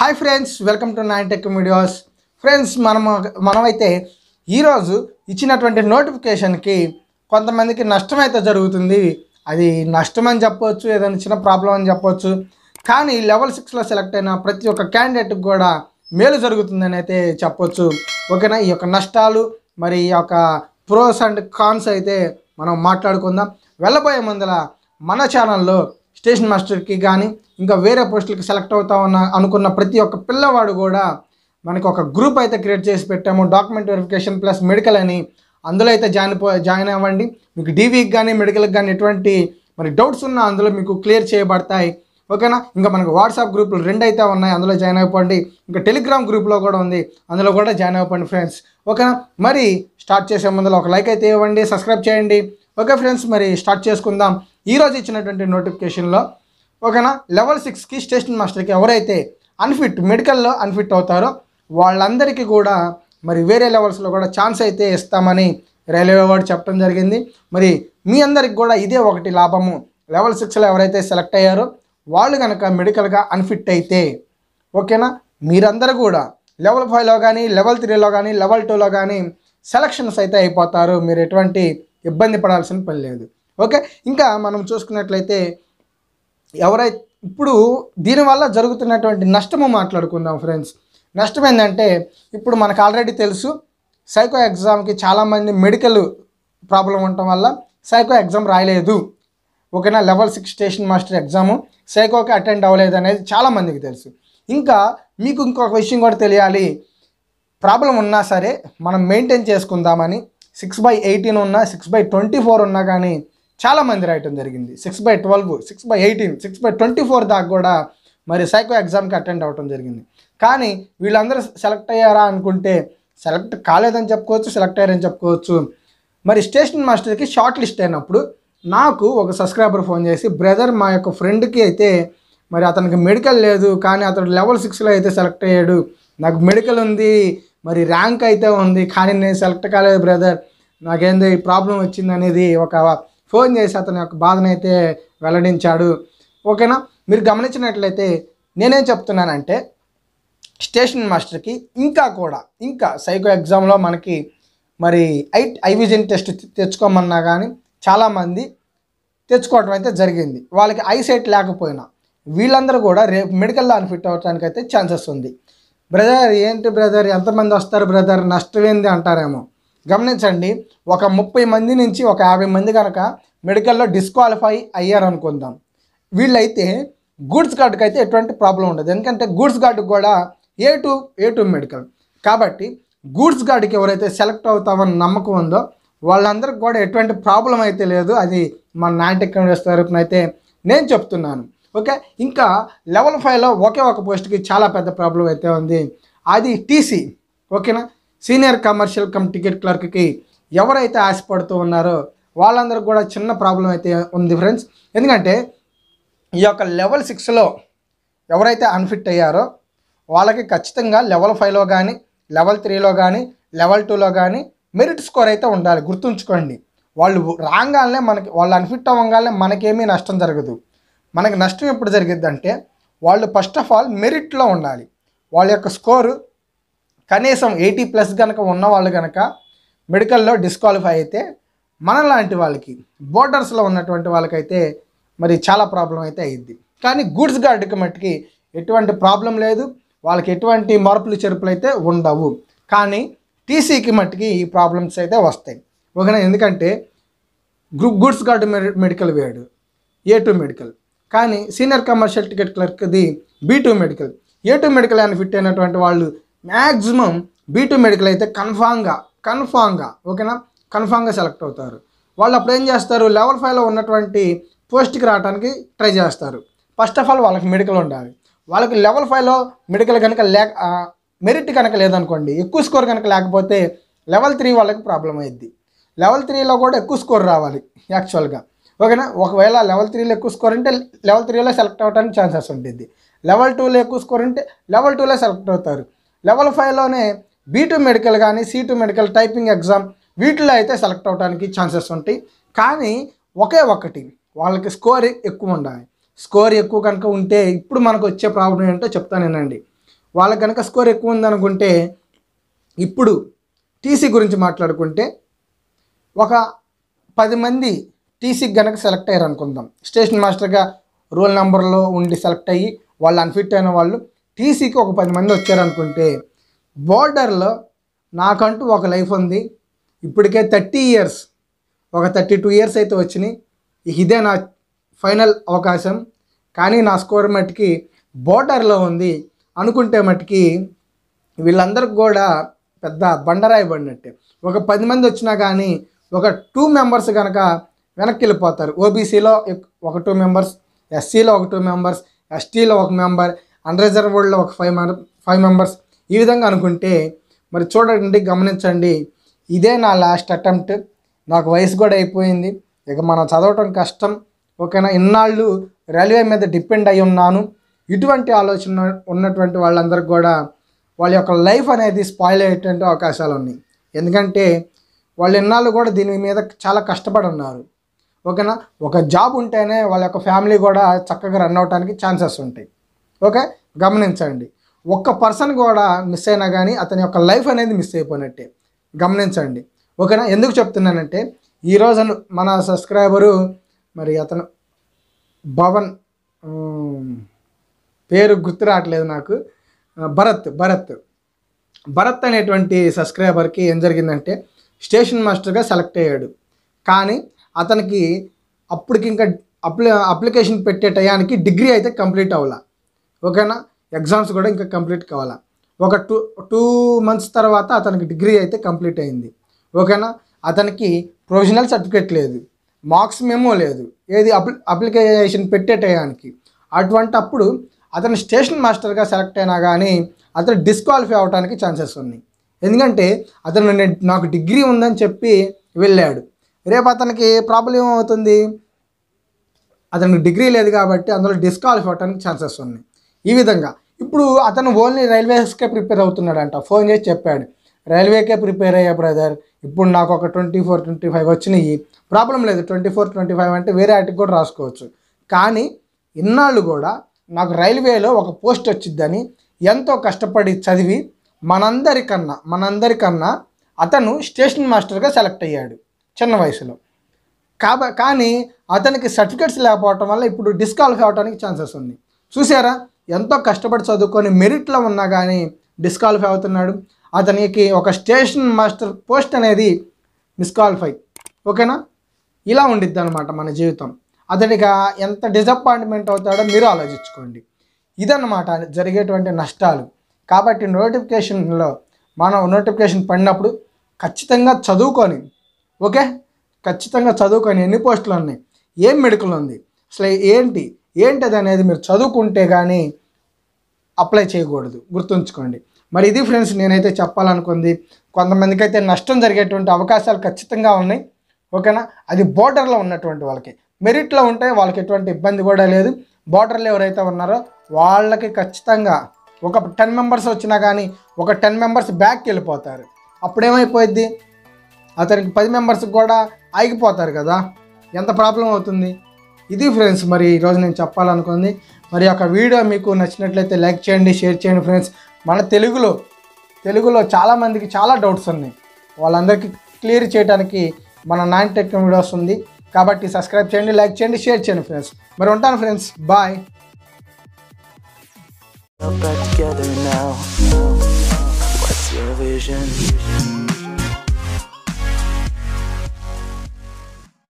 Hi friends welcome to nine tech videos friends మనము మనమైతే ఈరోజు ఇచ్చినటువంటి నోటిఫికేషన్కి కొంతమందికి నష్టం అయితే జరుగుతుంది అది నష్టం అని చెప్పవచ్చు ఏదైనా చిన్న ప్రాబ్లం అని చెప్పవచ్చు కానీ లెవెల్ సిక్స్లో సెలెక్ట్ అయిన ప్రతి ఒక్క క్యాండిడేట్కి కూడా మేలు జరుగుతుందని అయితే చెప్పవచ్చు ఓకేనా ఈ యొక్క నష్టాలు మరి ఈ యొక్క ప్రోస్ అండ్ కాన్స్ అయితే మనం మాట్లాడుకుందాం వెళ్ళబోయే ముందల మన ఛానల్లో స్టేషన్ మాస్టర్కి కానీ ఇంకా వేరే పోస్టులకి సెలెక్ట్ ఉన్న అనుకున్న ప్రతి ఒక్క పిల్లవాడు కూడా మనకు ఒక గ్రూప్ అయితే క్రియేట్ చేసి పెట్టాము డాక్యుమెంట్ వెరిఫికేషన్ ప్లస్ మెడికల్ అని అందులో అయితే జాయిన్ జాయిన్ అవ్వండి మీకు డీవీకి కానీ మెడికల్కి కానీ ఎటువంటి మరి డౌట్స్ ఉన్నా అందులో మీకు క్లియర్ చేయబడతాయి ఓకేనా ఇంకా మనకు వాట్సాప్ గ్రూపులు రెండు అయితే ఉన్నాయి అందులో జాయిన్ అయిపోండి ఇంకా టెలిగ్రామ్ గ్రూప్లో కూడా ఉంది అందులో కూడా జాయిన్ అయిపోండి ఫ్రెండ్స్ ఓకేనా మరి స్టార్ట్ చేసే ముందులో ఒక లైక్ అయితే ఇవ్వండి సబ్స్క్రైబ్ చేయండి ఓకే ఫ్రెండ్స్ మరి స్టార్ట్ చేసుకుందాం ఈరోజు ఇచ్చినటువంటి నోటిఫికేషన్లో ఓకేనా లెవెల్ సిక్స్కి స్టేషన్ మాస్టర్కి ఎవరైతే అన్ఫిట్ మెడికల్లో అన్ఫిట్ అవుతారో వాళ్ళందరికీ కూడా మరి వేరే లెవెల్స్లో కూడా ఛాన్స్ అయితే ఇస్తామని రైల్వే వాడు చెప్పడం జరిగింది మరి మీ అందరికి కూడా ఇదే ఒకటి లాభము లెవెల్ సిక్స్లో ఎవరైతే సెలెక్ట్ అయ్యారో వాళ్ళు కనుక మెడికల్గా అన్ఫిట్ అయితే ఓకేనా మీరందరూ కూడా లెవెల్ ఫైవ్లో కానీ లెవెల్ త్రీలో కానీ లెవెల్ టూలో కానీ సెలక్షన్స్ అయితే అయిపోతారు మీరు ఎటువంటి ఇబ్బంది పడాల్సిన పని లేదు ఓకే ఇంకా మనం చూసుకున్నట్లయితే ఎవరైతే ఇప్పుడు దీనివల్ల జరుగుతున్నటువంటి నష్టము మాట్లాడుకుందాం ఫ్రెండ్స్ నష్టం ఏంటంటే ఇప్పుడు మనకు ఆల్రెడీ తెలుసు సైకో ఎగ్జామ్కి చాలామంది మెడికల్ ప్రాబ్లం ఉండటం వల్ల సైకో ఎగ్జామ్ రాయలేదు ఓకేనా level six station master exam సైకోకి అటెండ్ అవ్వలేదు అనేది చాలామందికి తెలుసు ఇంకా మీకు ఇంకొక విషయం కూడా తెలియాలి ప్రాబ్లం ఉన్నా సరే మనం మెయింటైన్ చేసుకుందామని సిక్స్ బై ఎయిటీన్ ఉన్నా సిక్స్ బై ట్వంటీ ఫోర్ ఉన్నా కానీ చాలామంది రాయటం జరిగింది six by twelve six by eighteen six by twenty four దాకా కూడా మరి సైకో ఎగ్జామ్కి అటెండ్ అవ్వటం జరిగింది కానీ వీళ్ళందరూ సెలెక్ట్ అయ్యారా అనుకుంటే సెలెక్ట్ కాలేదని చెప్పుకోవచ్చు సెలెక్ట్ అయ్యారని చెప్పుకోవచ్చు మరి స్టేషన్ మాస్టర్కి షార్ట్ లిస్ట్ అయినప్పుడు నాకు ఒక సబ్స్క్రైబర్ ఫోన్ చేసి బ్రదర్ మా యొక్క ఫ్రెండ్కి అయితే మరి అతనికి మెడికల్ లేదు కానీ అతడు లెవెల్ సిక్స్లో అయితే సెలెక్ట్ అయ్యాడు నాకు మెడికల్ ఉంది మరి ర్యాంక్ అయితే ఉంది కానీ నేను సెలెక్ట్ కాలేదు బ్రదర్ నాకేందో ఈ ప్రాబ్లం వచ్చింది అనేది ఒక ఫోన్ చేసి అతని యొక్క బాధనైతే వెల్లడించాడు ఓకేనా మీరు గమనించినట్లయితే నేనేం చెప్తున్నానంటే స్టేషన్ మాస్టర్కి ఇంకా కూడా ఇంకా సైకో ఎగ్జామ్లో మనకి మరి ఐ ఐవిజన్ టెస్ట్ తెచ్చుకోమన్నా కానీ చాలామంది తెచ్చుకోవడం అయితే జరిగింది వాళ్ళకి ఐసైట్ లేకపోయినా వీళ్ళందరూ కూడా రేపు మెడికల్లో అన్ఫిట్ అవడానికి అయితే ఛాన్సెస్ ఉంది బ్రదర్ ఏంటి బ్రదర్ ఎంతమంది వస్తారు బ్రదర్ నష్టం ఏంది అంటారేమో గమనించండి ఒక ముప్పై మంది నుంచి ఒక యాభై మంది కనుక మెడికల్లో డిస్క్వాలిఫై అయ్యారనుకుందాం వీళ్ళైతే గూడ్స్ గార్డుకి అయితే ఎటువంటి ప్రాబ్లం ఉండదు ఎందుకంటే గూడ్స్ గార్డుకి కూడా A two A two medical కాబట్టి గూడ్స్ గార్డుకి ఎవరైతే సెలెక్ట్ అవుతామని నమ్మకం ఉందో వాళ్ళందరికీ కూడా ఎటువంటి ప్రాబ్లం అయితే లేదు అది మన నాటి కమ్యూనిస్ట్ తరఫున అయితే నేను చెప్తున్నాను ఓకే ఇంకా లెవెల్ ఫైవ్లో ఒకే ఒక పోస్ట్కి చాలా పెద్ద ప్రాబ్లం అయితే ఉంది అది టీసీ ఓకేనా సీనియర్ కమర్షియల్ కమ్ టికెట్ క్లర్క్కి ఎవరైతే ఆశపడుతూ ఉన్నారో వాళ్ళందరికీ కూడా చిన్న ప్రాబ్లం అయితే ఉంది ఫ్రెండ్స్ ఎందుకంటే ఈ యొక్క లెవెల్ సిక్స్లో ఎవరైతే అన్ఫిట్ అయ్యారో వాళ్ళకి ఖచ్చితంగా లెవెల్ ఫైవ్లో కానీ లెవెల్ త్రీలో కానీ లెవెల్ టూలో కానీ మెరిట్ స్కోర్ అయితే ఉండాలి గుర్తుంచుకోండి వాళ్ళు రాగానే మనకి వాళ్ళు అన్ఫిట్ అవ్వగానే మనకేమీ నష్టం జరగదు మనకి నష్టం ఎప్పుడు జరిగిద్దంటే వాళ్ళు ఫస్ట్ ఆఫ్ ఆల్ మెరిట్లో ఉండాలి వాళ్ళ యొక్క స్కోరు కనీసం ఎయిటీ ప్లస్ కనుక ఉన్నవాళ్ళు కనుక మెడికల్లో డిస్క్వాలిఫై అయితే మనలాంటి వాళ్ళకి బోర్డర్స్లో ఉన్నటువంటి వాళ్ళకైతే మరి చాలా ప్రాబ్లం అయితే అయ్యింది కానీ గూడ్స్ గార్డుకి మట్టుకి ఎటువంటి ప్రాబ్లం లేదు వాళ్ళకి ఎటువంటి మార్పులు చెరుపులు అయితే ఉండవు కానీ టీసీకి మట్టుకి ఈ ప్రాబ్లమ్స్ అయితే వస్తాయి ఒకనే ఎందుకంటే గ్రూప్ గూడ్స్ గార్డు మెడికల్ వేడు ఏ టూ మెడికల్ కానీ సీనియర్ కమర్షియల్ టికెట్ క్లర్క్ది B two medical A two medical అని ఫిట్ అయినటువంటి వాళ్ళు మ్యాక్సిమం బీటూ మెడికల్ అయితే కన్ఫామ్గా కన్ఫామ్గా ఓకేనా కన్ఫామ్గా సెలెక్ట్ అవుతారు వాళ్ళు అప్పుడు ఏం చేస్తారు లెవెల్ ఫైవ్లో ఉన్నటువంటి పోస్ట్కి రావడానికి ట్రై చేస్తారు ఫస్ట్ ఆఫ్ ఆల్ వాళ్ళకి మెడికల్ ఉండాలి వాళ్ళకి లెవెల్ ఫైవ్లో మెడికల్ కనుక లేక మెరిట్ కనుక లేదనుకోండి ఎక్కువ స్కోర్ కనుక లేకపోతే లెవెల్ త్రీ వాళ్ళకి ప్రాబ్లం అయ్యిద్ది లెవెల్ త్రీలో కూడా ఎక్కువ స్కోర్ రావాలి యాక్చువల్గా ఓకేనా ఒకవేళ లెవెల్ త్రీలో ఎక్కువ స్కోర్ ఉంటే లెవెల్ త్రీలో సెలెక్ట్ అవ్వడానికి ఛాన్సెస్ ఉంటుంది లెవెల్ టూలో ఎక్కువ స్కోర్ ఉంటే లెవెల్ టూలో సెలెక్ట్ అవుతారు లెవెల్ ఫైవ్లోనే టూ మెడికల్ కానీ టూ మెడికల్ టైపింగ్ ఎగ్జామ్ వీటిలో అయితే సెలెక్ట్ అవడానికి ఛాన్సెస్ ఉంటాయి కానీ ఒకే ఒకటి వాళ్ళకి స్కోర్ ఎక్కువ ఉండాలి స్కోర్ ఎక్కువ కనుక ఉంటే ఇప్పుడు మనకు వచ్చే ప్రాబ్లం ఏంటో చెప్తానేనండి వాళ్ళకి కనుక స్కోర్ ఎక్కువ ఉందనుకుంటే ఇప్పుడు టీసీ గురించి మాట్లాడుకుంటే ఒక పది మంది టీసీకి కనుక సెలెక్ట్ అయ్యారు అనుకుందాం స్టేషన్ మాస్టర్గా రోల్ నెంబర్లో ఉండి సెలెక్ట్ అయ్యి వాళ్ళు అన్ఫిట్ అయిన వాళ్ళు టీసీకి ఒక పది మంది వచ్చారనుకుంటే బోర్డర్లో నాకంటూ ఒక లైఫ్ ఉంది ఇప్పటికే థర్టీ ఇయర్స్ ఒక థర్టీ టూ ఇయర్స్ అయితే వచ్చినాయి ఇదే నా ఫైనల్ అవకాశం కానీ నా స్కోర్ మట్టుకి బోర్డర్లో ఉంది అనుకుంటే మట్టుకి వీళ్ళందరికి కూడా పెద్ద బండరాయి పడినట్టే ఒక పది మంది వచ్చినా కానీ ఒక టూ మెంబర్స్ కనుక వెనక్కి వెళ్ళిపోతారు ఓబీసీలో ఒక టూ మెంబర్స్ ఎస్సీలో ఒక టూ మెంబర్స్ ఎస్టీలో ఒక మెంబర్ వరల్డ్లో ఒక ఫైవ్ మెంబర్ ఫైవ్ మెంబర్స్ ఈ విధంగా అనుకుంటే మరి చూడండి గమనించండి ఇదే నా లాస్ట్ అటెంప్ట్ నాకు వయసు కూడా అయిపోయింది ఇక మనం చదవటం కష్టం ఓకేనా ఇన్నాళ్ళు రైల్వే మీద డిపెండ్ అయి ఉన్నాను ఇటువంటి ఆలోచన ఉన్నటువంటి వాళ్ళందరికీ కూడా వాళ్ళ యొక్క లైఫ్ అనేది స్పాయిల్ అయ్యేటువంటి అవకాశాలు ఉన్నాయి ఎందుకంటే వాళ్ళు ఇన్నాళ్ళు కూడా దీని మీద చాలా కష్టపడి ఉన్నారు ఓకేనా ఒక జాబ్ ఉంటేనే వాళ్ళ యొక్క ఫ్యామిలీ కూడా చక్కగా రన్ అవడానికి ఛాన్సెస్ ఉంటాయి ఓకే గమనించండి ఒక్క పర్సన్ కూడా మిస్ అయినా కానీ అతని యొక్క లైఫ్ అనేది మిస్ అయిపోయినట్టే గమనించండి ఓకేనా ఎందుకు చెప్తున్నానంటే ఈరోజు మన సబ్స్క్రైబరు మరి అతను భవన్ పేరు గుర్తు రావట్లేదు నాకు భరత్ భరత్ భరత్ అనేటువంటి సబ్స్క్రైబర్కి ఏం జరిగిందంటే స్టేషన్ మాస్టర్గా సెలెక్ట్ అయ్యాడు కానీ అతనికి అప్పటికి ఇంకా అప్లి అప్లికేషన్ పెట్టే టయానికి డిగ్రీ అయితే కంప్లీట్ అవ్వాల ఓకేనా ఎగ్జామ్స్ కూడా ఇంకా కంప్లీట్ కావాలా ఒక టూ టూ మంత్స్ తర్వాత అతనికి డిగ్రీ అయితే కంప్లీట్ అయింది ఓకేనా అతనికి ప్రొవిజనల్ సర్టిఫికేట్ లేదు మార్క్స్ మేమో లేదు ఏది అప్లి అప్లికేషన్ పెట్టే టయానికి అటువంటి అప్పుడు అతను స్టేషన్ మాస్టర్గా సెలెక్ట్ అయినా కానీ అతను డిస్క్వాలిఫై అవడానికి ఛాన్సెస్ ఉన్నాయి ఎందుకంటే అతను నాకు డిగ్రీ ఉందని చెప్పి వెళ్ళాడు రేపు అతనికి ప్రాబ్లం ఏమవుతుంది అతనికి డిగ్రీ లేదు కాబట్టి అందులో డిస్క్వాలిఫై అవడానికి ఛాన్సెస్ ఉన్నాయి ఈ విధంగా ఇప్పుడు అతను ఓన్లీ రైల్వేస్కే ప్రిపేర్ అవుతున్నాడంట ఫోన్ చేసి చెప్పాడు రైల్వేకే ప్రిపేర్ అయ్యా బ్రదర్ ఇప్పుడు నాకు ఒక ట్వంటీ ఫోర్ ట్వంటీ ఫైవ్ వచ్చినాయి ప్రాబ్లం లేదు ట్వంటీ ఫోర్ ట్వంటీ ఫైవ్ అంటే వేరే వాటికి కూడా రాసుకోవచ్చు కానీ ఇన్నాళ్ళు కూడా నాకు రైల్వేలో ఒక పోస్ట్ వచ్చిద్దని ఎంతో కష్టపడి చదివి మనందరికన్నా మనందరికన్నా అతను స్టేషన్ మాస్టర్గా సెలెక్ట్ అయ్యాడు చిన్న వయసులో కాబ కానీ అతనికి సర్టిఫికెట్స్ లేకపోవటం వల్ల ఇప్పుడు డిస్క్వాలిఫై అవడానికి ఛాన్సెస్ ఉంది చూసారా ఎంతో కష్టపడి చదువుకొని మెరిట్లో ఉన్నా కానీ డిస్క్వాలిఫై అవుతున్నాడు అతనికి ఒక స్టేషన్ మాస్టర్ పోస్ట్ అనేది మిస్క్వాలిఫై ఓకేనా ఇలా ఉండిద్ది అనమాట మన జీవితం అతడికి ఎంత డిసప్పాయింట్మెంట్ అవుతాడో మీరు ఆలోచించుకోండి ఇదన్నమాట జరిగేటువంటి నష్టాలు కాబట్టి నోటిఫికేషన్లో మనం నోటిఫికేషన్ పడినప్పుడు ఖచ్చితంగా చదువుకొని ఓకే ఖచ్చితంగా చదువుకొని ఎన్ని పోస్టులు ఉన్నాయి ఏం మెడికల్ ఉంది అసలు ఏంటి ఏంటది అనేది మీరు చదువుకుంటే కానీ అప్లై చేయకూడదు గుర్తుంచుకోండి మరి ఇది ఫ్రెండ్స్ నేనైతే చెప్పాలనుకుంది కొంతమందికి అయితే నష్టం జరిగేటువంటి అవకాశాలు ఖచ్చితంగా ఉన్నాయి ఓకేనా అది బోర్డర్లో ఉన్నటువంటి వాళ్ళకి మెరిట్లో ఉంటే వాళ్ళకి ఎటువంటి ఇబ్బంది కూడా లేదు బోర్డర్లు ఎవరైతే ఉన్నారో వాళ్ళకి ఖచ్చితంగా ఒక టెన్ మెంబర్స్ వచ్చినా కానీ ఒక టెన్ మెంబర్స్ బ్యాక్కి వెళ్ళిపోతారు అప్పుడేమైపోయిద్ది అతనికి పది మెంబర్స్కి కూడా ఆగిపోతారు కదా ఎంత ప్రాబ్లం అవుతుంది ఇది ఫ్రెండ్స్ మరి ఈరోజు నేను చెప్పాలనుకుంది మరి యొక్క వీడియో మీకు నచ్చినట్లయితే లైక్ చేయండి షేర్ చేయండి ఫ్రెండ్స్ మన తెలుగులో తెలుగులో చాలామందికి చాలా డౌట్స్ ఉన్నాయి వాళ్ళందరికీ క్లియర్ చేయడానికి మన నాన్ టెక్ వీడియోస్ ఉంది కాబట్టి సబ్స్క్రైబ్ చేయండి లైక్ చేయండి షేర్ చేయండి ఫ్రెండ్స్ మరి ఉంటాను friends bye together now. What's your vision?